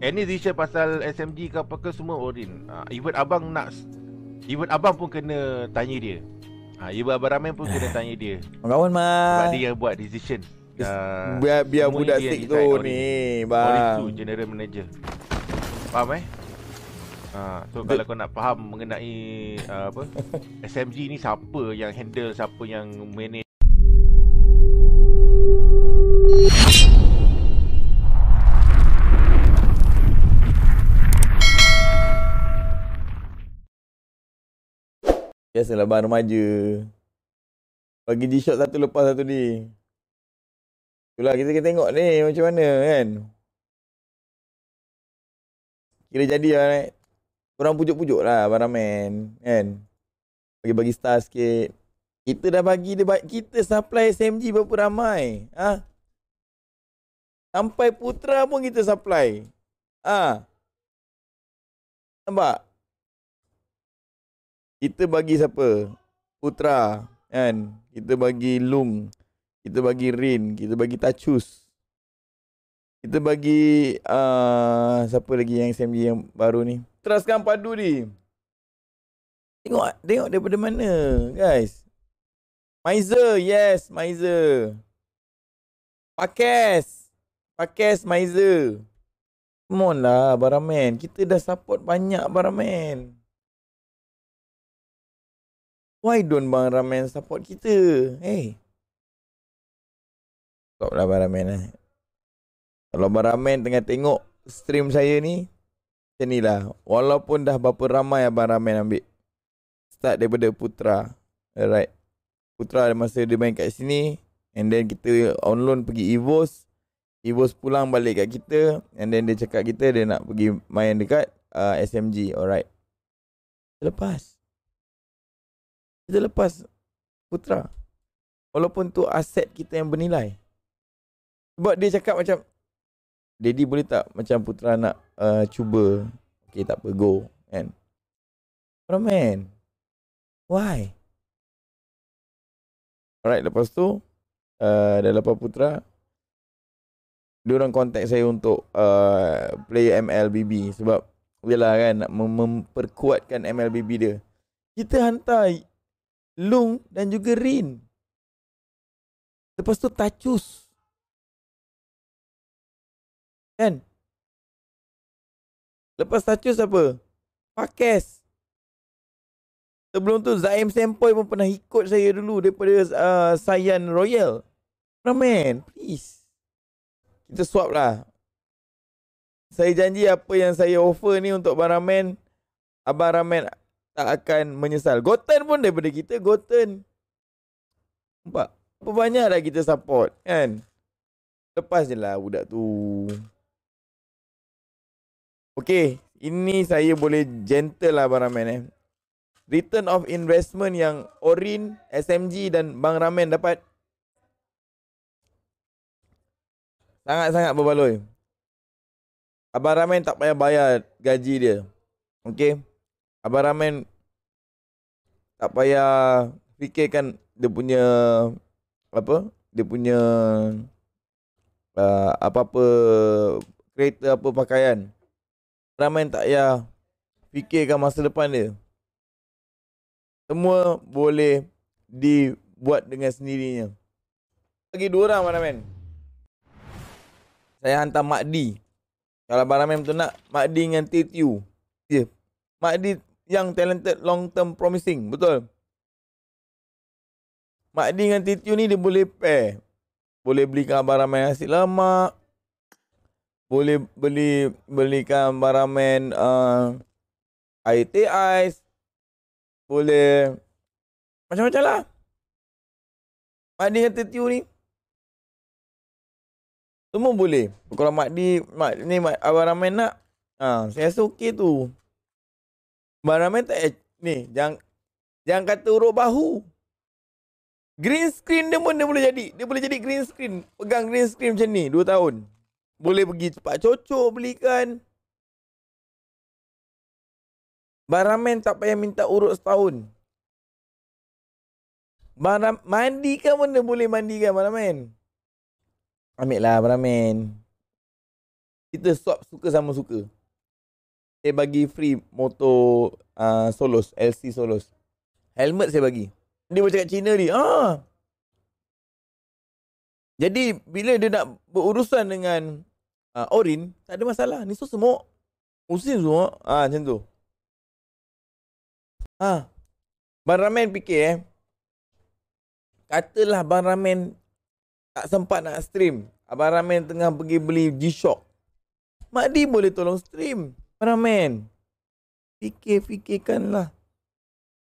Any decision pasal SMG ke apa ke semua Orin uh, ah, Even abang nak Even abang pun kena tanya dia ha, uh, Even abang ramen pun kena eh. tanya dia Kawan mah Sebab dia yang buat decision uh, Biar, biar budak stick tu Orin. ni bang. Orin tu general manager Faham eh? Ha, so kalau kau nak faham mengenai uh, apa SMG ni siapa yang handle siapa yang manage Biasalah bahan remaja Bagi G-Shock satu lepas satu ni Itulah kita kena tengok ni macam mana kan Kira jadi lah kan Korang pujuk-pujuk lah barang man kan Bagi-bagi star sikit Kita dah bagi dia Kita supply SMG berapa ramai ha? Sampai putra pun kita supply ha? Nampak kita bagi siapa? Putra kan? Kita bagi Lung. Kita bagi Rin, kita bagi Tachus. Kita bagi uh, siapa lagi yang SMG yang baru ni? Teraskan padu ni. Tengok, tengok daripada mana, guys. Maizer, yes, Maizer. Pakes. Pakes Maizer. Come on lah, Baraman. Kita dah support banyak Baraman. Baraman. Why don't Bang Ramen support kita? Hey. Stop lah Bang Ramen eh. Kalau Bang Ramen tengah tengok stream saya ni, macam ni lah. Walaupun dah berapa ramai Abang Ramen ambil. Start daripada Putra. Alright. Putra ada masa dia main kat sini. And then kita on loan pergi Evos. Evos pulang balik kat kita. And then dia cakap kita dia nak pergi main dekat uh, SMG. Alright. Lepas kita lepas putra walaupun tu aset kita yang bernilai sebab dia cakap macam daddy boleh tak macam putra nak uh, cuba okey tak apa go kan bro man why alright lepas tu uh, dah lepas putra dia orang kontak saya untuk uh, play MLBB sebab yalah kan nak memperkuatkan MLBB dia kita hantar Lung dan juga Rin. Lepas tu Tachus. Kan? Lepas Tachus apa? Pakes. Sebelum tu Zaim Sempoi pun pernah ikut saya dulu daripada uh, Sayan Royal. Ramen, please. Kita swap lah. Saya janji apa yang saya offer ni untuk Abang Ramen. Abang Ramen tak akan menyesal. Goten pun daripada kita, Goten. Nampak? Apa banyak dah kita support, kan? Lepas je lah budak tu. Okay, ini saya boleh gentle lah Abang Ramen eh. Return of investment yang Orin, SMG dan Bang Ramen dapat. Sangat-sangat berbaloi. Abang Ramen tak payah bayar gaji dia. Okay. Abang Ramen tak payah fikirkan dia punya apa dia punya uh, apa-apa kereta apa pakaian ramai yang tak payah fikirkan masa depan dia semua boleh dibuat dengan sendirinya lagi dua orang mana men saya hantar Makdi kalau Baramem tu nak Makdi dengan Titiu Ya yeah. Makdi yang talented long term promising betul Makdi dengan Titiu ni dia boleh pair eh, boleh belikan baramen nasi lemak boleh beli belikan baramen uh, air teh ais boleh macam-macam lah Makdi dengan Titiu ni semua boleh. Kalau Mak Di, Mak ni Mak Abang Ramai nak, ha, saya rasa okey tu. Barang tak eh, ni jangan jangan kata urut bahu. Green screen dia pun dia boleh jadi. Dia boleh jadi green screen. Pegang green screen macam ni 2 tahun. Boleh pergi cepat cocok belikan. Baramen tak payah minta urut setahun. Baram mandi kan pun dia boleh mandikan baramen. Ambil lah baramen. Kita swap suka sama suka saya bagi free motor uh, Solos, LC Solos. Helmet saya bagi. Dia bercakap Cina ni. Ah. Jadi bila dia nak berurusan dengan uh, Orin, tak ada masalah. Ni so semua usin semua. Ah macam tu. Ha. Ah. Bang Ramen fikir eh. Katalah Bang Ramen tak sempat nak stream. Abang ah, Ramen tengah pergi beli G-Shock. Makdi boleh tolong stream. Para men, kan? fikir-fikirkanlah